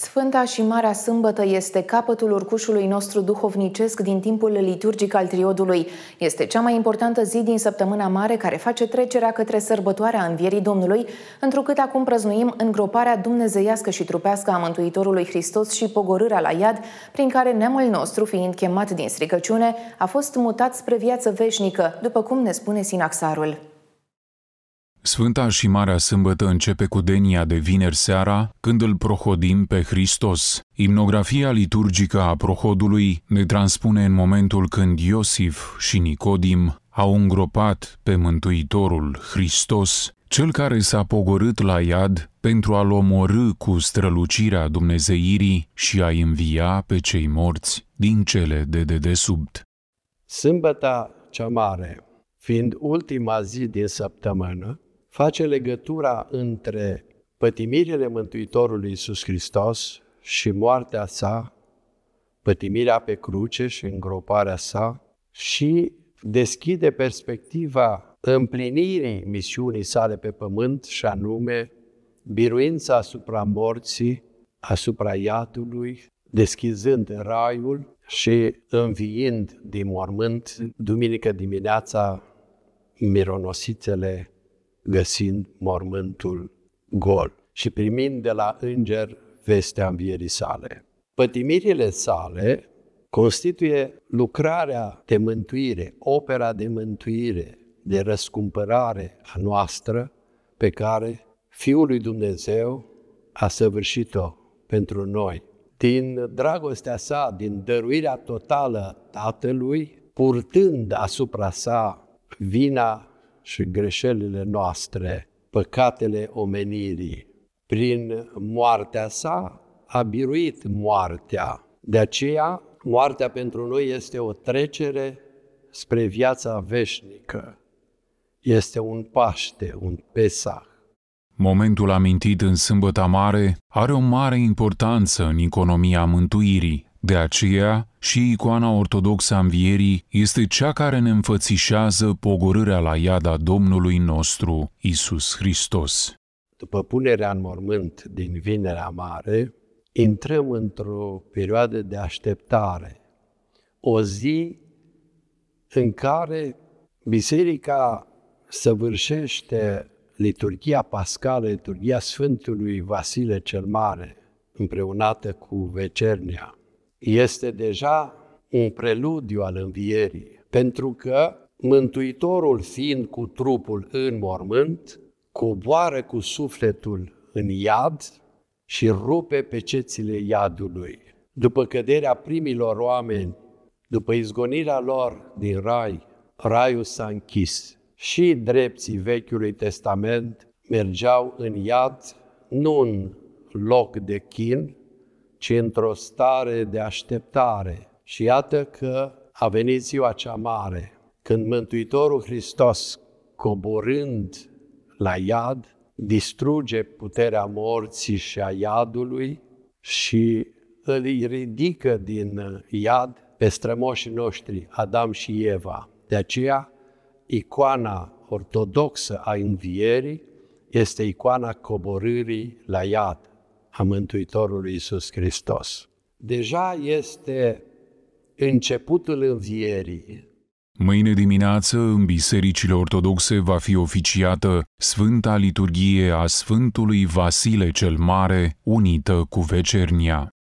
Sfânta și Marea Sâmbătă este capătul urcușului nostru duhovnicesc din timpul liturgic al triodului. Este cea mai importantă zi din săptămâna mare care face trecerea către sărbătoarea învierii Domnului, întrucât acum prăznuim îngroparea dumnezeiască și trupească a Mântuitorului Hristos și pogorârea la iad, prin care neamul nostru, fiind chemat din stricăciune, a fost mutat spre viață veșnică, după cum ne spune Sinaxarul. Sfânta și Marea Sâmbătă începe cu denia de vineri seara, când îl prohodim pe Hristos. Imnografia liturgică a prohodului ne transpune în momentul când Iosif și Nicodim au îngropat pe Mântuitorul Hristos, cel care s-a pogorât la iad pentru a-l omorâ cu strălucirea dumnezeirii și a învia pe cei morți din cele de dedesubt. Sâmbăta cea mare, fiind ultima zi din săptămână, face legătura între pătimirile Mântuitorului Iisus Hristos și moartea sa, pătimirea pe cruce și îngroparea sa și deschide perspectiva împlinirii misiunii sale pe pământ și anume biruința asupra morții, asupra iadului, deschizând raiul și înviind din mormânt duminică dimineața mironosițele găsind mormântul gol și primind de la înger vestea învierii sale. Pătimirile sale constituie lucrarea de mântuire, opera de mântuire, de răscumpărare a noastră pe care Fiul lui Dumnezeu a săvârșit-o pentru noi. Din dragostea sa, din dăruirea totală Tatălui, purtând asupra sa vina și greșelile noastre, păcatele omenirii. Prin moartea sa a biruit moartea. De aceea, moartea pentru noi este o trecere spre viața veșnică. Este un Paște, un Pesah. Momentul amintit în Sâmbăta Mare are o mare importanță în economia mântuirii. De aceea, și icoana ortodoxă a învierii este cea care ne înfățișează pogorârea la iada Domnului nostru, Isus Hristos. După punerea în mormânt din Vinerea Mare, intrăm într-o perioadă de așteptare, o zi în care biserica săvârșește liturgia pascală, liturgia Sfântului Vasile cel Mare, împreunată cu vecernia este deja un preludiu al învierii, pentru că Mântuitorul fiind cu trupul în mormânt, coboară cu sufletul în iad și rupe pecețile iadului. După căderea primilor oameni, după izgonirea lor din rai, raiul s-a închis și drepții Vechiului Testament mergeau în iad, nu în loc de chin, ci într-o stare de așteptare. Și iată că a venit ziua cea mare, când Mântuitorul Hristos, coborând la iad, distruge puterea morții și a iadului și îl ridică din iad pe strămoșii noștri, Adam și Eva. De aceea, icoana ortodoxă a învierii este icoana coborârii la iad a Mântuitorului Isus Hristos. Deja este începutul învierii. Mâine dimineață, în bisericile ortodoxe, va fi oficiată Sfânta Liturghie a Sfântului Vasile cel Mare, unită cu vecernia.